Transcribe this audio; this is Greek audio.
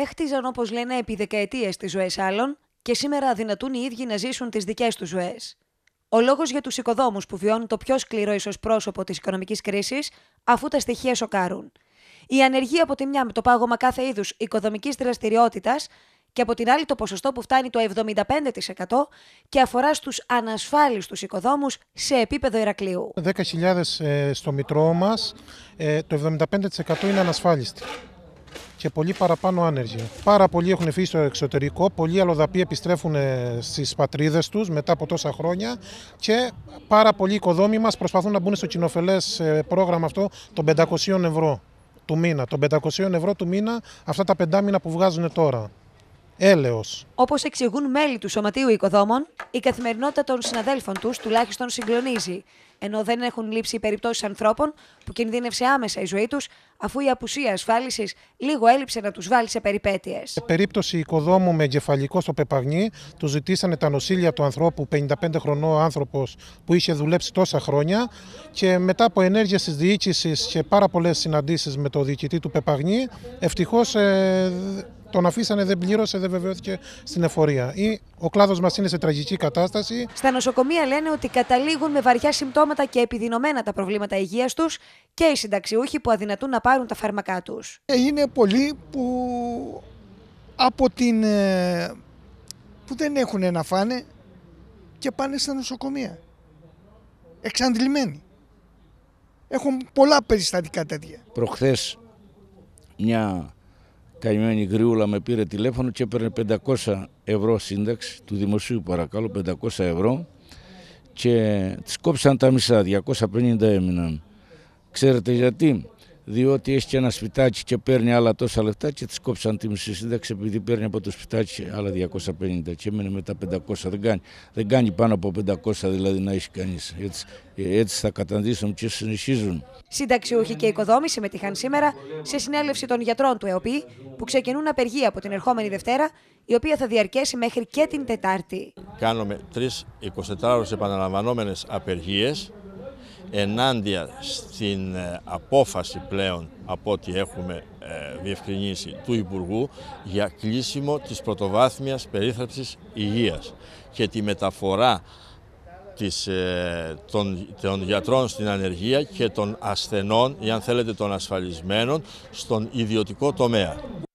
έχτιζαν όπως λένε επί δεκαετίε τις ζωές άλλων και σήμερα αδυνατούν οι ίδιοι να ζήσουν τις δικές τους ζωές. Ο λόγος για τους οικοδόμους που βιώνουν το πιο σκληρό ίσως πρόσωπο της οικονομικής κρίσης, αφού τα στοιχεία σοκάρουν. Η ανεργία από τη μια με το πάγωμα κάθε είδους οικοδομικής δραστηριότητας και από την άλλη το ποσοστό που φτάνει το 75% και αφορά στους ανασφάλιστους οικοδόμους σε επίπεδο Ηρακλείου. 10.000 ε, στο μητρό μας, ε, το 75% είναι ανασφάλιστοι και πολύ παραπάνω άνεργοι. Πάρα πολλοί έχουν φύγει στο εξωτερικό, πολλοί αλλοδαποί επιστρέφουν ε, στις πατρίδες τους μετά από τόσα χρόνια και πάρα πολλοί οικοδόμοι μας προσπαθούν να μπουν στο κοινοφελές ε, πρόγραμμα αυτό των 500 ευρώ του μήνα. Των 500 ευρώ του μήνα, αυτά τα πεντάμινα που βγάζουν τώρα έλεος. Όπως εξηγούν μέλη του Σωματείου Οικοδόμων, η καθημερινότητα των συναδέλφων τους τουλάχιστον συγκλονίζει, ενώ δεν έχουν λείψει περιπτώσεις ανθρώπων που κινδύνευσε άμεσα η ζωή τους, αφού η απουσία ασφάλισης λίγο έλειψε να τους βάλει σε περιπέτειες. Σε περίπτωση οικοδόμου με εγκεφαλικό στο Πεπαγνί, τους ζητήσανε τα νοσήλια του ανθρώπου, 55 χρονών άνθρωπος που είχε δουλέψει τόσα χρόνια και μετά από ενέργειες της διοίκησης και πάρα πολλές συναντήσεις με το διοικητή του Πεπαγνί, ευτυχώς. Ε, τον αφήσανε, δεν πλήρωσε, δεν βεβαιώθηκε στην εφορία. Ή ο κλάδος μας είναι σε τραγική κατάσταση. Στα νοσοκομεία λένε ότι καταλήγουν με βαριά συμπτώματα και επιδεινωμένα τα προβλήματα υγείας τους και οι συνταξιούχοι που αδυνατούν να πάρουν τα φάρμακά τους. Ε, είναι πολλοί που από την. Ε, που δεν έχουν να φάνε και πάνε στα νοσοκομεία. Εξαντλημένοι. Έχουν πολλά περιστατικά τέτοια. Προχθές μια καημένη γρήγορα με πήρε τηλέφωνο και έπαιρνε 500 ευρώ σύνταξη του δημοσίου παρακαλώ, 500 ευρώ και τις κόψαν τα μισά, 250 έμειναν. Ξέρετε γιατί, διότι έχει και ένα σπιτάκι και παίρνει άλλα τόσα λεφτά και της κόψαν τη μισή σύνταξη επειδή παίρνει από το σπιτάκι άλλα 250 και έμεινε τα 500. Δεν κάνει, δεν κάνει πάνω από 500 δηλαδή να έχει κανείς. Έτσι, έτσι θα καταντήσουν και συνεχίζουν. Συνταξιούχοι και οικοδόμοι συμμετείχαν σήμερα σε συνέλευση των γιατρών του ΕΟΠΗ που ξεκινούν απεργία από την ερχόμενη Δευτέρα η οποία θα διαρκέσει μέχρι και την Τετάρτη. Κάνουμε τρεις 24 επαναλαμβανόμενες απεργίες ενάντια στην ε, απόφαση πλέον από ό,τι έχουμε ε, διευκρινίσει του Υπουργού για κλείσιμο της πρωτοβάθμιας περίθαλψης υγείας και τη μεταφορά της, ε, των, των γιατρών στην ανεργία και των ασθενών ή αν θέλετε των ασφαλισμένων στον ιδιωτικό τομέα.